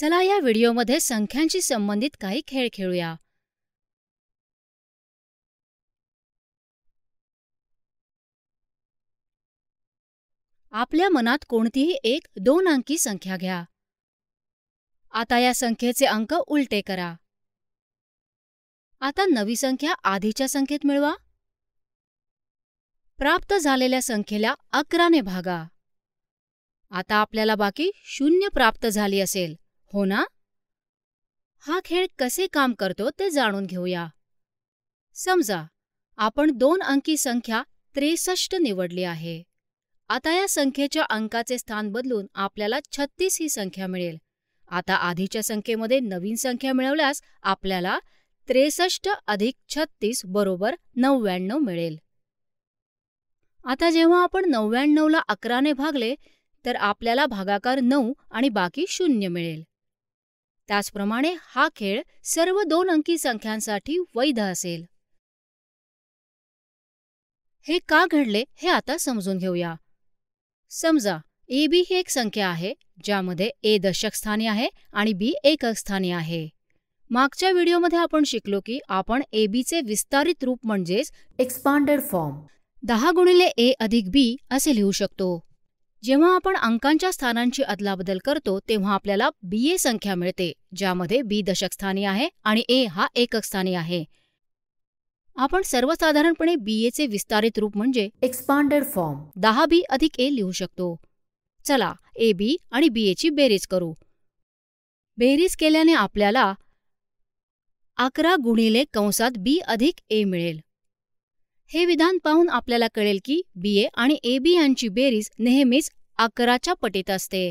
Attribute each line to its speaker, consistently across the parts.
Speaker 1: चला या व्हिडिओमध्ये संख्यांशी संबंधित काही खेळ खेळूया आपल्या मनात कोणतीही एक दोन अंकी संख्या घ्या आता या संख्येचे अंक उलटे करा आता नवी संख्या आधीच्या संख्येत मिळवा प्राप्त झालेल्या संख्येला अकराने भागा आता आपल्याला बाकी शून्य प्राप्त झाली असेल हो ना हा खेळ कसे काम करतो ते जाणून घेऊया समजा आपण दोन अंकी संख्या त्रेसष्ट निवडली आहे आता या संख्येच्या अंकाचे स्थान बदलून आपल्याला छत्तीस ही संख्या मिळेल आता आधीच्या संख्येमध्ये नवीन संख्या मिळवल्यास आपल्याला त्रेसष्ट अधिक छत्तीस बरोबर नव्याण्णव मिळेल आता जेव्हा आपण नव्याण्णवला अकराने भागले तर आपल्याला भागाकार नऊ आणि बाकी शून्य मिळेल त्याचप्रमाणे हा खेळ सर्व दोन अंकी संख्यांसाठी वैध असेल हे का घडले हे आता समजून घेऊया समजा ए बी ही एक संख्या आहे ज्यामध्ये ए दशक स्थानी आहे आणि बी एकक स्थानी आहे मागच्या व्हिडिओमध्ये आपण शिकलो की आपण ए बीचे विस्तारित रूप म्हणजेच एक्सपांडेड फॉर्म दहा गुणिले ए अधिक बी असे लिहू शकतो जेव्हा आपण अंकांच्या स्थानांची अदलाबदल करतो तेव्हा आपल्याला बी ए संख्या मिळते ज्यामध्ये बी दशकस्थानी आहे आणि ए हा एकक स्थानी आहे आपण सर्वसाधारणपणे बी चे विस्तारित रूप म्हणजे एक्सपांडेड फॉर्म दहा बी अधिक ए लिहू शकतो चला ए बी आणि बी एची बेरीज करू बेरीज केल्याने आपल्याला अकरा गुणिले कंसात बी अधिक ए मिळेल हे विधान पाहून आपल्याला कळेल की बी ए आणि ए बी यांची बेरीज नेहमीच अकराच्या पटीत असते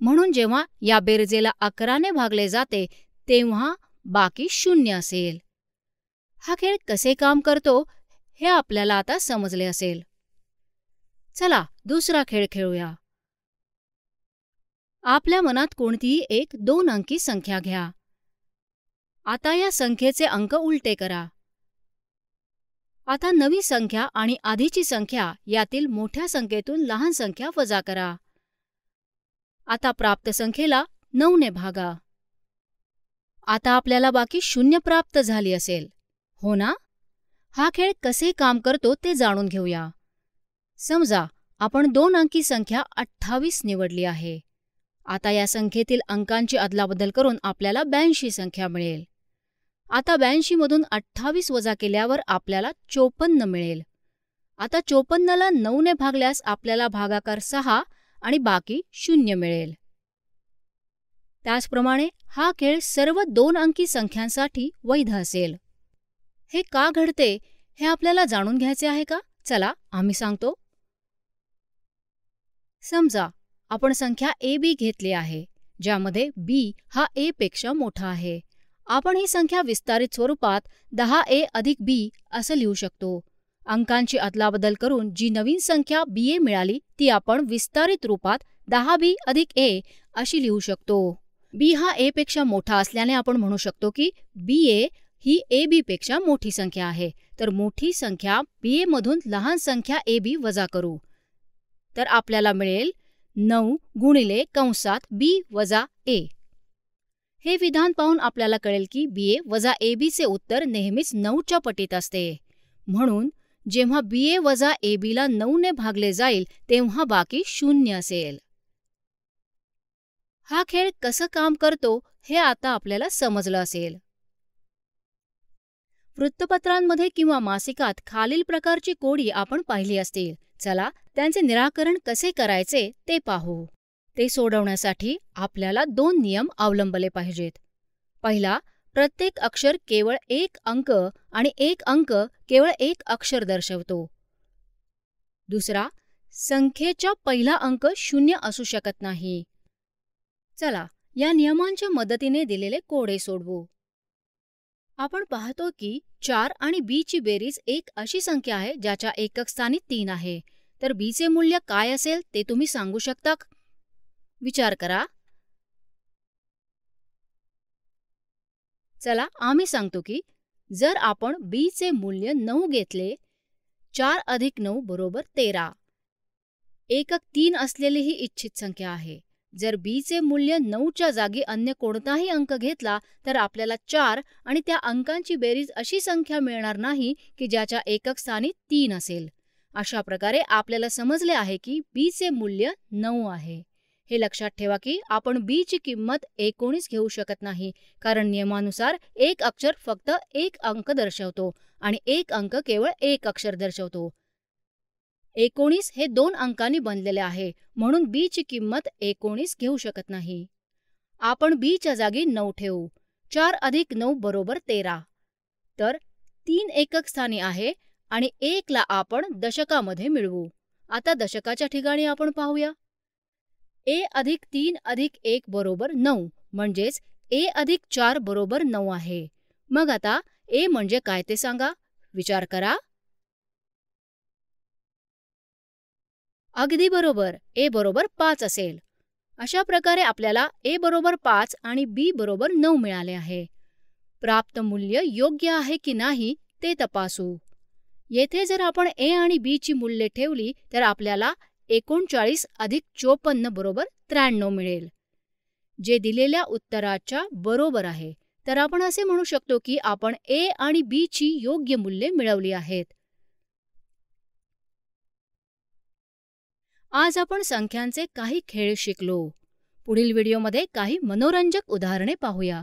Speaker 1: म्हणून जेव्हा या बेरजेला अकराने भागले जाते तेव्हा बाकी शून्य असेल हा खेळ कसे काम करतो हे आपल्याला आता समजले असेल चला दुसरा खेळ खेळूया आपल्या मनात कोणतीही एक दोन अंकी संख्या घ्या आता या संख्येचे अंक उलटे करा आता नवी संख्या आणि आधीची संख्या यातील मोठ्या संख्येतून लहान संख्या वजा करा आता प्राप्त संख्येला नऊने भागा आता आपल्याला बाकी शून्य प्राप्त झाली असेल हो ना हा खेळ कसे काम करतो ते जाणून घेऊया समजा आपण दोन अंकी संख्या अठ्ठावीस निवडली आहे आता या संख्येतील अंकांची अदलाबदल करून आपल्याला ब्याऐंशी संख्या मिळेल आता ब्याऐंशीमधून अठ्ठावीस वजा केल्यावर आपल्याला चोपन्न मिळेल आता चोपन्नला नऊने भागल्यास आपल्याला भागाकार सहा आणि बाकी शून्य मिळेल त्याचप्रमाणे हा खेळ सर्व दोन अंकी संख्यांसाठी वैध असेल हे का घडते हे आपल्याला जाणून घ्यायचे आहे का चला आम्ही सांगतो समजा आपण संख्या ए बी घेतली आहे ज्यामध्ये बी हा ए पेक्षा मोठा आहे आपण ही संख्या विस्तारित स्वरूपात दहा ए अधिक बी असं लिहू शकतो अंकांची अदलाबदल करून जी नवीन संख्या बी ए मिळाली ती आपण विस्तारित रूपात दहा बी अधिक ए अशी लिहू शकतो बी हा ए पेक्षा मोठा असल्याने आपण म्हणू शकतो की बी ए ही ए बी पेक्षा मोठी संख्या आहे तर मोठी संख्या बी ए मधून लहान संख्या ए बी वजा करू तर आपल्याला मिळेल नऊ गुणिले कंसात बी वजा ए हे विधान पाहून आपल्याला कळेल की बी ए वजा ए बीचे उत्तर नेहमीच नऊच्या पटीत असते म्हणून जेव्हा बी ए वजा ए बीला नऊने भागले जाईल तेव्हा बाकी शून्य असेल हा खेळ कसं काम करतो हे आता आपल्याला समजलं असेल वृत्तपत्रांमध्ये किंवा मासिकात खालील प्रकारची कोडी आपण पाहिली असतील चला त्यांचे निराकरण कसे करायचे ते पाहू ते सोडवण्यासाठी आपल्याला दोन नियम अवलंबले पाहिजेत पहिला प्रत्येक अक्षर केवळ एक अंक आणि एक अंक केवळ एक अक्षर दर्शवतो दुसरा संख्येचा पहिला अंक शून्य असू शकत नाही चला या नियमांच्या मदतीने दिलेले कोडे सोडवू आपण पाहतो की चार आणि बी ची बेरीज एक अशी संख्या आहे ज्याच्या एकक स्थानी तीन आहे तर बीचे मूल्य काय असेल ते तुम्ही सांगू शकता विचार करा चला आम्ही सांगतो की जर आपण बी चे मूल्य नऊ घेतले चार अधिक नऊ बरोबर तेरा एकक तीन असलेली ही इच्छित संख्या आहे जर बी चे मूल्य नऊच्या जागी अन्य कोणताही अंक घेतला तर आपल्याला चार आणि त्या अंकांची बेरीज अशी संख्या मिळणार नाही की ज्याच्या एकक स्थानी तीन असेल अशा प्रकारे आपल्याला समजले आहे की बी चे मूल्य नऊ आहे हे लक्षात ठेवा की आपण बी ची किंमत एकोणीस घेऊ शकत नाही कारण नियमानुसार एक अक्षर फक्त एक अंक दर्शवतो आणि एक अंक केवळ एक अक्षर दर्शवतो एकोणीस हे दोन अंकांनी बनलेले आहे म्हणून बी ची किंमत एकोणीस घेऊ शकत नाही आपण बी च्या जागी नऊ ठेवू चार अधिक नऊ बरोबर तेरा तर तीन एकक स्थानी आहे आणि ला आपण दशकामध्ये मिळवू आता दशकाच्या ठिकाणी आपण पाहूया ए अधिक तीन अधिक एक बरोबर नऊ म्हणजेच ए अधिक चार बरोबर नऊ आहे मग आता ए म्हणजे काय ते सांगा विचार करा अगदी बरोबर ए बरोबर पाच असेल अशा प्रकारे आपल्याला ए बरोबर पाच आणि बी बरोबर नऊ मिळाले आहे प्राप्त मूल्य योग्य आहे की नाही ते तपासू येथे जर आपण ए आणि बी ची मूल्ये ठेवली तर आपल्याला एकोणचाळीस अधिक चोपन्न बरोबर त्र्याण्णव मिळेल जे दिलेल्या उत्तराच्या बरोबर आहे तर आपण असे म्हणू शकतो की आपण ए आणि बी ची योग्य मूल्ये मिळवली आहेत आज आपण संख्यांचे काही खेळ शिकलो पुढील व्हिडिओमध्ये काही मनोरंजक उदाहरणे पाहूया